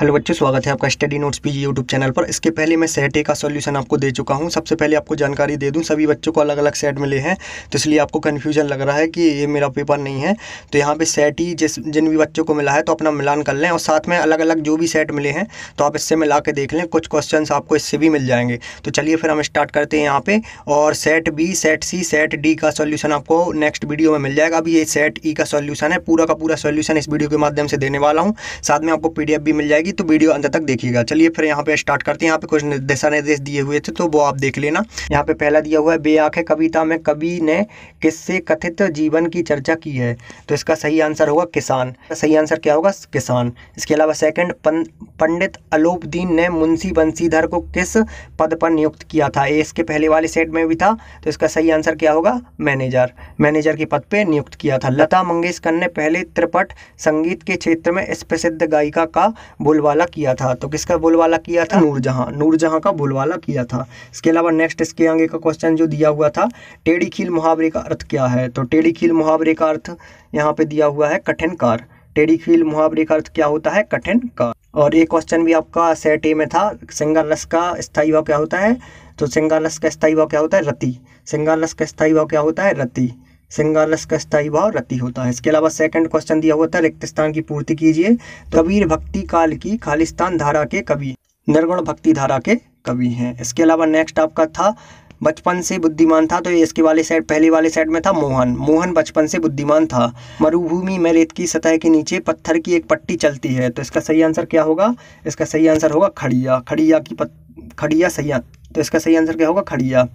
hello बच्चों स्वागत है आपका study notes PG YouTube channel पर इसके पहले मैं सेट ए का सॉल्यूशन आपको दे चुका हूं सबसे पहले आपको जानकारी दे दूं सभी बच्चों को अलग अलग सेट मिले हैं तो इसलिए आपको कन्फ्यूजन लग रहा है कि ये मेरा पेपर नहीं है तो यहाँ पे सेट ई जिस जिन भी बच्चों को मिला है तो अपना मिलान कर लें और साथ में अलग अलग जो भी सेट मिले हैं तो आप इससे मिला के देख लें कुछ क्वेश्चन आपको इससे भी मिल जाएंगे तो चलिए फिर हम स्टार्ट करते हैं यहाँ पर और set B set C set D का सोल्यूशन आपको नेक्स्ट वीडियो में मिल जाएगा अभी ये सेट ई का सॉल्यूशन है पूरा का पूरा सोल्यूशन इस वीडियो के माध्यम से देने वाला हूँ साथ में आपको पी भी मिल जाएगी लगी तो वीडियो अंत तक देखिएगा चलिए फिर यहाँ पे स्टार्ट करते हैं यहाँ पे कुछ दिशा निर्देश दिए हुए थे तो वो आप देख लेना यहाँ पे पहला दिया हुआ है बे आंखें कविता में कवि ने किससे कथित जीवन की चर्चा की है तो इसका सही आंसर होगा किसान सही आंसर क्या होगा किसान इसके अलावा सेकेंड पंडित अलोपदीन ने मुंशी बंशीधर को किस पद पर नियुक्त किया था ए इसके पहले वाले सेट में भी था तो इसका सही आंसर क्या होगा मैनेजर मैनेजर के पद पर नियुक्त किया था लता मंगेशकर ने पहले त्रिपट संगीत के क्षेत्र में इस प्रसिद्ध गायिका का बुला बोलवाला किया था तो किसका बोलवाला किया था नूरजहां नूरजहां का बोलवाला किया था इसके अलावा नेक्स्ट इसके आगे का क्वेश्चन जो दिया हुआ था टेढ़ी खील मुहावरे का अर्थ क्या है तो टेढ़ी खील मुहावरे का अर्थ यहाँ पे दिया हुआ है कठिन कार टेढ़ी खील मुहावरे का अर्थ क्या होता है कठिन कार और एक क्वेश्चन भी आपका सेट ए में था सिंगारस का स्थायी भाव क्या होता है तो सिंगारस का स्थायी भाव क्या होता है रति सिंगारस का स्थायी भाव क्या होता है रति सिंगालस का स्थायी भाव रति होता है इसके अलावा सेकंड क्वेश्चन दिया हुआ था रिक्त स्थान की पूर्ति कीजिए कबीर भक्ति काल की खालिस्तान धारा के कवि निर्गुण भक्ति धारा के कवि हैं इसके अलावा नेक्स्ट आपका था बचपन से बुद्धिमान था तो इसके वाले साइड पहले वाले साइड में था मोहन मोहन बचपन से बुद्धिमान था मरुभूमि में रेत की सतह के नीचे पत्थर की एक पट्टी चलती है तो इसका सही आंसर क्या होगा इसका सही आंसर होगा खड़िया खड़िया की पत... खड़िया सही तो इसका सही आंसर क्या होगा खड़िया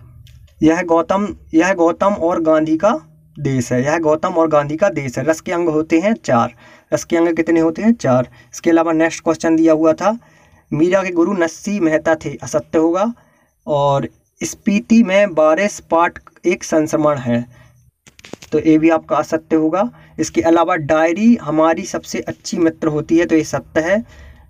यह गौतम यह गौतम और गांधी का देश है यह गौतम और गांधी का देश है रस के अंग होते हैं चार रस के अंग कितने होते हैं चार इसके अलावा नेक्स्ट क्वेश्चन दिया हुआ था मीरा के गुरु नस्सी मेहता थे असत्य होगा और स्पीति में बारिश पाठ एक संस्मरण है तो ये भी आपका असत्य होगा इसके अलावा डायरी हमारी सबसे अच्छी मित्र होती है तो ये सत्य है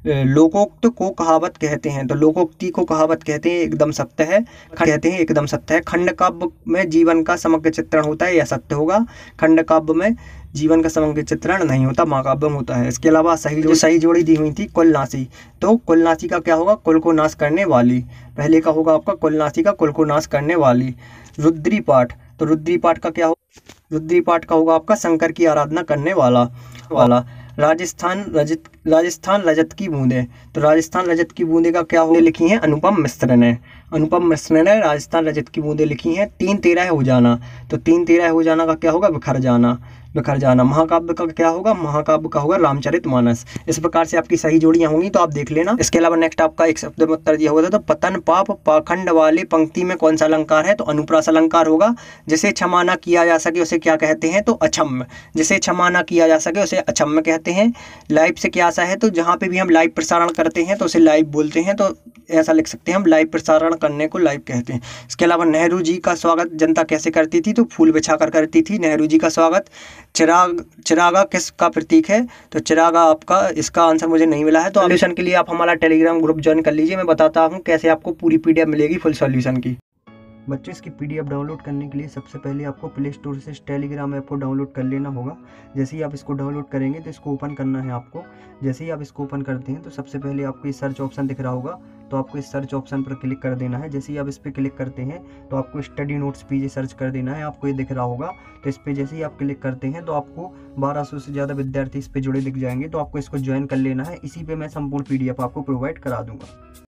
लोकोक्त को कहावत कहते हैं तो लोकोक्ति को कहावत कहते हैं एकदम सत्य है कहते हैं एकदम सत्य है खंड काव्य में जीवन का समग्र चित्रण होता है यह सत्य होगा खंड काव्य में जीवन का समग्र चित्रण नहीं होता महाकाव्य में होता है इसके अलावा सही जो सही जोड़ी दी हुई थी कुलनासी तो कुलनासी का क्या होगा कुल को नाश करने वाली पहले का होगा आपका कुलनासी का कुल को नाश करने वाली रुद्री पाठ तो रुद्री पाठ का क्या होगा रुद्री पाठ का होगा आपका शंकर की आराधना करने वाला वाला राजस्थान रजित राजस्थान रजत की बूंदे तो राजस्थान रजत की बूंदे का क्या होने लिखी है अनुपम मिश्र ने अनुपम मिश्र ने राजस्थान रजत की बूंदे लिखी हैं तीन तेरह हो जाना तो तीन तेरह हो जाना का क्या होगा बिखर जाना बिखर जाना महाकाव्य का क्या होगा महाकाव्य का होगा रामचरित मानस इस प्रकार से आपकी सही जोड़ियां होंगी तो आप देख लेना इसके अलावा नेक्स्ट आपका एक शब्द में उत्तर दिया हुआ था तो पतन पाप पाखंड वाली पंक्ति में कौन सा अलंकार है तो अनुप्रास अलंकार होगा जिसे क्षमाना किया जा सके उसे क्या कहते हैं तो अछम्य जिसे क्षमाना किया जा सके उसे अछम्य कहते हैं लाइफ से क्या भाषा है तो जहाँ पे भी हम लाइव प्रसारण करते हैं तो उसे लाइव बोलते हैं तो ऐसा लिख सकते हैं हम लाइव प्रसारण करने को लाइव कहते हैं इसके अलावा नेहरू जी का स्वागत जनता कैसे करती थी तो फूल बिछा कर करती थी नेहरू जी का स्वागत चिराग चिरागा किस का प्रतीक है तो चिरागा आपका इसका आंसर मुझे नहीं मिला है तो सोल्यूशन के लिए आप हमारा टेलीग्राम ग्रुप ज्वाइन कर लीजिए मैं बताता हूँ कैसे आपको पूरी पी मिलेगी फुल सोल्यूशन की बच्चों इसकी पी डाउनलोड करने के लिए सबसे पहले आपको प्ले स्टोर से टेलीग्राम ऐप को डाउनलोड कर लेना होगा जैसे ही आप इसको डाउनलोड करेंगे तो इसको ओपन करना है आपको जैसे ही आप इसको ओपन करते हैं तो सबसे पहले आपको ये सर्च ऑप्शन दिख रहा होगा तो आपको इस सर्च ऑप्शन पर क्लिक कर देना है जैसे ही आप इस पर क्लिक करते हैं तो आपको स्टडी नोट्स पेज सर्च कर देना है आपको ये दिख रहा होगा तो इस पर जैसे ही आप क्लिक करते हैं तो आपको 1200 से ज़्यादा विद्यार्थी इस पर जुड़े दिख जाएंगे तो आपको इसको ज्वाइन कर लेना है इसी पर मैं संपूर्ण पीडीएफ आपको प्रोवाइड करा दूंगा